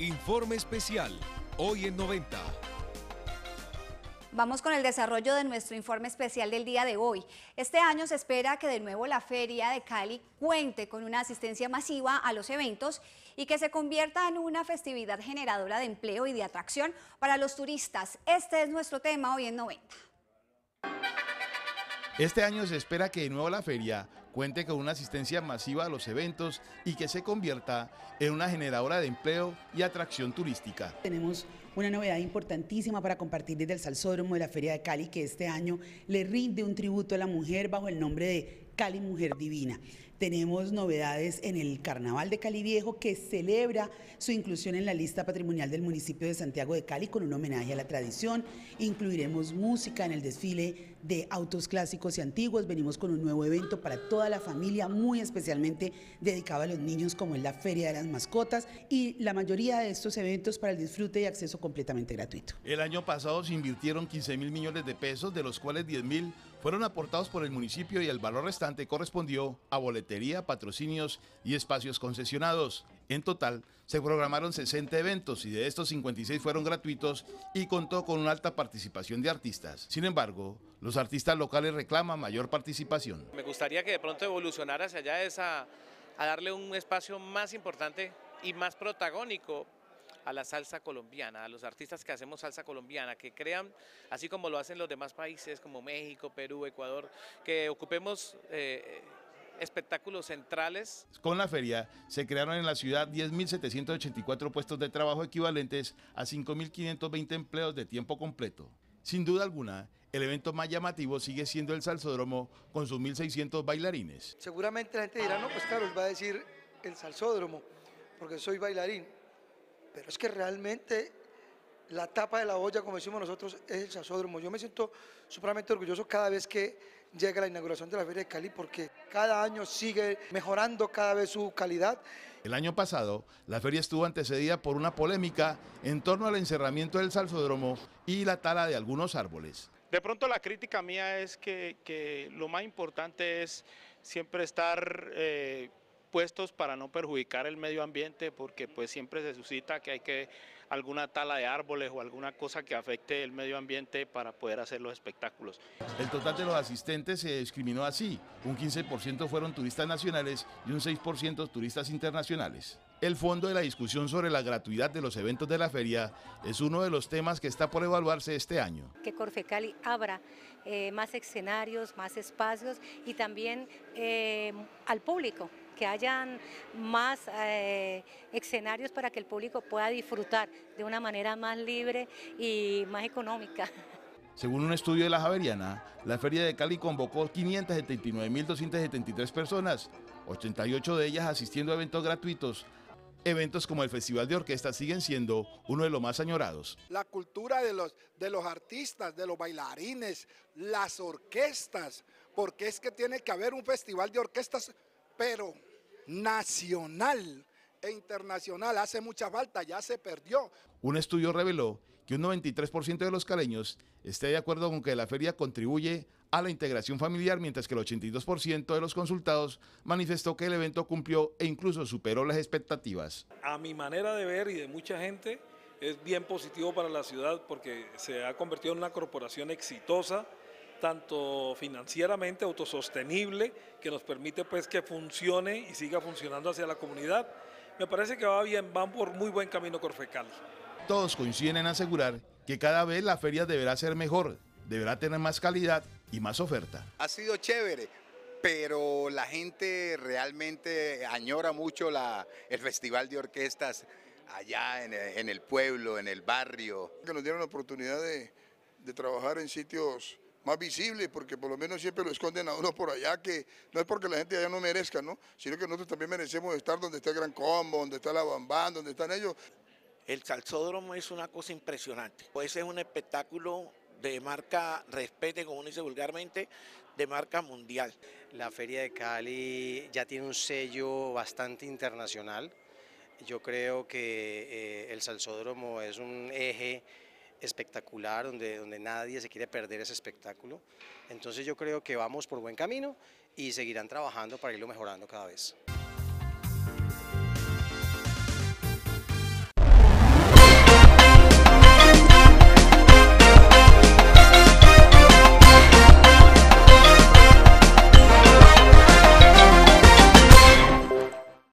Informe especial, hoy en 90. Vamos con el desarrollo de nuestro informe especial del día de hoy. Este año se espera que de nuevo la Feria de Cali cuente con una asistencia masiva a los eventos y que se convierta en una festividad generadora de empleo y de atracción para los turistas. Este es nuestro tema hoy en 90. Este año se espera que de nuevo la feria cuente con una asistencia masiva a los eventos y que se convierta en una generadora de empleo y atracción turística. Tenemos una novedad importantísima para compartir desde el Salsódromo de la Feria de Cali que este año le rinde un tributo a la mujer bajo el nombre de Cali Mujer Divina tenemos novedades en el Carnaval de Cali Viejo que celebra su inclusión en la lista patrimonial del municipio de Santiago de Cali con un homenaje a la tradición. Incluiremos música en el desfile de autos clásicos y antiguos. Venimos con un nuevo evento para toda la familia, muy especialmente dedicado a los niños como es la Feria de las Mascotas y la mayoría de estos eventos para el disfrute y acceso completamente gratuito. El año pasado se invirtieron 15 mil millones de pesos, de los cuales 10 mil fueron aportados por el municipio y el valor restante correspondió a boletos patrocinios y espacios concesionados. En total, se programaron 60 eventos y de estos 56 fueron gratuitos y contó con una alta participación de artistas. Sin embargo, los artistas locales reclaman mayor participación. Me gustaría que de pronto evolucionara hacia allá esa a darle un espacio más importante y más protagónico a la salsa colombiana, a los artistas que hacemos salsa colombiana, que crean, así como lo hacen los demás países como México, Perú, Ecuador, que ocupemos... Eh, espectáculos centrales. Con la feria se crearon en la ciudad 10.784 puestos de trabajo equivalentes a 5.520 empleos de tiempo completo. Sin duda alguna, el evento más llamativo sigue siendo el salsódromo con sus 1.600 bailarines. Seguramente la gente dirá, no, pues Carlos va a decir el salsódromo, porque soy bailarín. Pero es que realmente la tapa de la olla, como decimos nosotros, es el salsódromo. Yo me siento supremamente orgulloso cada vez que Llega la inauguración de la Feria de Cali porque cada año sigue mejorando cada vez su calidad. El año pasado, la feria estuvo antecedida por una polémica en torno al encerramiento del salsódromo y la tala de algunos árboles. De pronto la crítica mía es que, que lo más importante es siempre estar... Eh, puestos para no perjudicar el medio ambiente porque pues siempre se suscita que hay que alguna tala de árboles o alguna cosa que afecte el medio ambiente para poder hacer los espectáculos. El total de los asistentes se discriminó así, un 15% fueron turistas nacionales y un 6% turistas internacionales. El fondo de la discusión sobre la gratuidad de los eventos de la feria es uno de los temas que está por evaluarse este año. Que Corfecali abra eh, más escenarios, más espacios y también eh, al público que hayan más eh, escenarios para que el público pueda disfrutar de una manera más libre y más económica. Según un estudio de la Javeriana, la Feria de Cali convocó 579.273 personas, 88 de ellas asistiendo a eventos gratuitos. Eventos como el Festival de Orquestas siguen siendo uno de los más añorados. La cultura de los, de los artistas, de los bailarines, las orquestas, porque es que tiene que haber un festival de orquestas, pero nacional e internacional. Hace mucha falta, ya se perdió. Un estudio reveló que un 93% de los caleños está de acuerdo con que la feria contribuye a la integración familiar, mientras que el 82% de los consultados manifestó que el evento cumplió e incluso superó las expectativas. A mi manera de ver y de mucha gente, es bien positivo para la ciudad porque se ha convertido en una corporación exitosa tanto financieramente autosostenible, que nos permite pues que funcione y siga funcionando hacia la comunidad. Me parece que va bien, van por muy buen camino Corfecal. Todos coinciden en asegurar que cada vez la feria deberá ser mejor, deberá tener más calidad y más oferta. Ha sido chévere, pero la gente realmente añora mucho la, el Festival de Orquestas allá en el, pueblo, en el barrio. Que nos dieron la oportunidad de, de trabajar en sitios más visible, porque por lo menos siempre lo esconden a uno por allá, que no es porque la gente allá no merezca, ¿no? sino que nosotros también merecemos estar donde está el Gran Combo, donde está la Bambán, donde están ellos. El Salsódromo es una cosa impresionante, pues es un espectáculo de marca, respete como uno dice vulgarmente, de marca mundial. La Feria de Cali ya tiene un sello bastante internacional. Yo creo que eh, el salsódromo es un eje espectacular, donde, donde nadie se quiere perder ese espectáculo. Entonces yo creo que vamos por buen camino y seguirán trabajando para irlo mejorando cada vez.